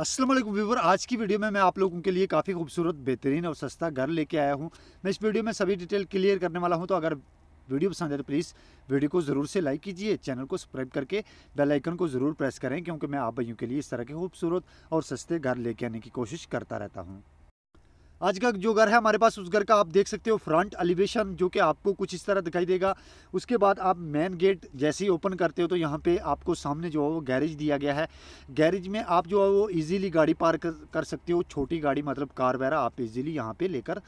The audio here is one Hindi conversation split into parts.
असलम व्यूवर आज की वीडियो में मैं आप लोगों के लिए काफ़ी खूबसूरत बेहतरीन और सस्ता घर लेके आया हूँ मैं इस वीडियो में सभी डिटेल क्लियर करने वाला हूँ तो अगर वीडियो पसंद है तो प्लीज़ वीडियो को ज़रूर से लाइक कीजिए चैनल को सब्सक्राइब करके बेल आइकन को ज़रूर प्रेस करें क्योंकि मैं आप भाइयों के लिए इस तरह के खूबसूरत और सस्ते घर लेके आने की कोशिश करता रहता हूँ आज का जो घर है हमारे पास उस घर का आप देख सकते हो फ्रंट एलिवेशन जो कि आपको कुछ इस तरह दिखाई देगा उसके बाद आप मेन गेट जैसे ही ओपन करते हो तो यहाँ पे आपको सामने जो है वो गैरेज दिया गया है गैरेज में आप जो है वो ईजिली गाड़ी पार कर सकते हो छोटी गाड़ी मतलब कार वगैरह आप ईजिली यहाँ पर लेकर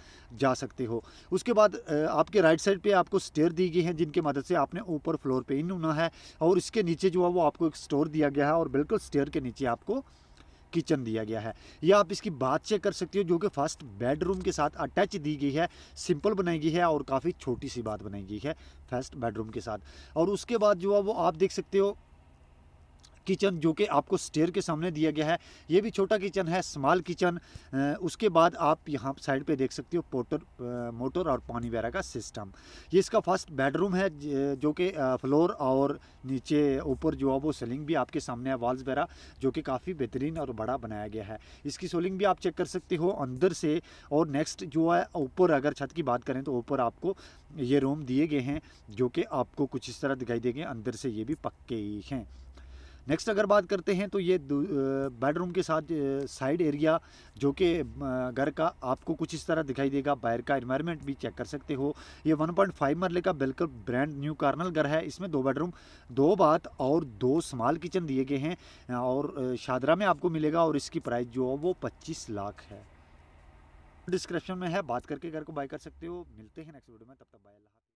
जा सकते हो उसके बाद आपके राइट साइड पर आपको स्टेयर दी गई है जिनकी मदद से आपने ऊपर फ्लोर पर इन होना है और इसके नीचे जो है वो आपको एक स्टोर दिया गया है और बिल्कुल स्टेयर के नीचे आपको किचन दिया गया है या आप इसकी बात चेक कर सकते हो जो कि फर्स्ट बेडरूम के साथ अटैच दी गई है सिंपल बनाई गई है और काफ़ी छोटी सी बात बनाई गई है फर्स्ट बेडरूम के साथ और उसके बाद जो है वो आप देख सकते हो किचन जो कि आपको स्टेयर के सामने दिया गया है ये भी छोटा किचन है स्मॉल किचन उसके बाद आप यहाँ साइड पे देख सकते हो पोटर मोटर और पानी वगैरह का सिस्टम ये इसका फर्स्ट बेडरूम है जो कि फ्लोर और नीचे ऊपर जो है वो सीलिंग भी आपके सामने है वॉल्स वगैरह जो कि काफ़ी बेहतरीन और बड़ा बनाया गया है इसकी सोलिंग भी आप चेक कर सकते हो अंदर से और नेक्स्ट जो है ऊपर अगर छत की बात करें तो ऊपर आपको ये रूम दिए गए हैं जो कि आपको कुछ इस तरह दिखाई देंगे अंदर से ये भी पक्के ही हैं नेक्स्ट अगर बात करते हैं तो ये बेडरूम के साथ साइड एरिया जो कि घर का आपको कुछ इस तरह दिखाई देगा बाहर का इन्वायरमेंट भी चेक कर सकते हो ये 1.5 मरले का बिल्कुल ब्रांड न्यू कार्नल घर है इसमें दो बेडरूम दो बाथ और दो स्मॉल किचन दिए गए हैं और शादरा में आपको मिलेगा और इसकी प्राइस जो है वो पच्चीस लाख है डिस्क्रिप्शन में है बात करके घर को बाय कर सकते हो मिलते हैं नेक्स्ट वीडियो में तब तक बाय